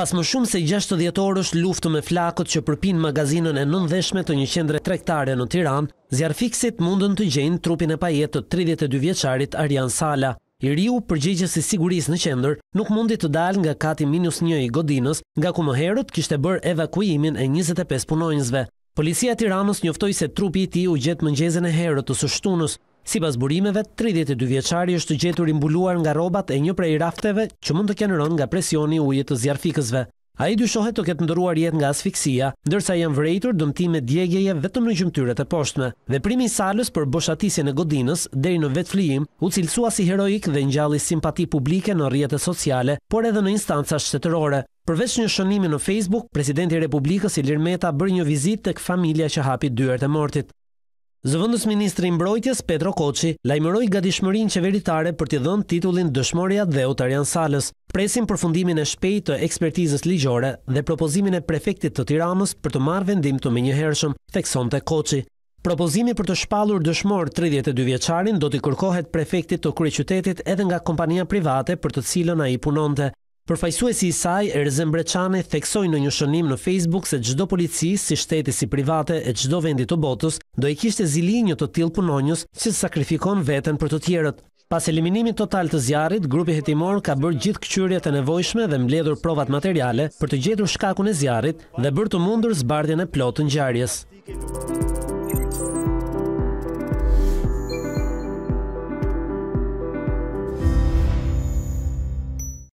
Pas më shumë se 60 orësh luftë me flakët që përpin magazinën e nëndeshme të një qendre trektare në Tiran, zjarëfiksit mundën të gjenë trupin e pajetë të 32 vjeqarit Arjan Sala. I riu përgjegjës i siguris në qendër nuk mundi të dalë nga kati minus një i godinës, nga ku më herët kishte bërë evakuimin e 25 punojnësve. Policia Tiranës njoftoj se trupi i ti u gjetë mëngjezin e herët të sështunës, Si pas burimeve, 32 vjeqari është gjetur imbuluar nga robat e një prej rafteve që mund të kenëron nga presioni ujet të zjarfikësve. A i dyshohet të ketë ndëruar jet nga asfiksia, ndërsa janë vrejtur dëmtime djegjeje vetëm në gjymtyre e poshtme. Dhe primi salës për boshatisje në godinës, deri në vetë flijim, u cilësua si heroik dhe njalli simpati publike në rjetët sociale, por edhe në instanca shtetërore. Përveç një shënimi në Facebook, Presidenti Republikës Ilir Meta bërë një vizit të këfamilja që hapi dyërët e mortit. Zëvëndës Ministri Mbrojtjes, Petro Koqi, lajmëroj ga dishmërin qeveritare për të dhënë titullin dëshmorja dhe otarian salës, presim për fundimin e shpejtë të ekspertizës ligjore dhe propozimin e prefektit të tiramës për të marrë vendim të me një thekson të Koqi. Propozimi për të shpalur dëshmor 32 vjeqarin do të kërkohet prefektit të kryqytetit edhe nga kompania private për të cilën a i punonte. Përfajsuesi i saj, Erzem Breçane, theksoj në një shënim në Facebook se gjdo polici, si shteti, si private e gjdo vendit të botës, do e kishte zili një të tilë punonjës që sakrifikon veten për të tjerët. Pas eliminimit total të zjarit, grupi hetimor ka bërë gjithë këqyrjet e nevojshme dhe mbledhur provat materiale për të gjetur shkakun e zjarit dhe bërë të mundur zbardhjen e plotë në gjarjes.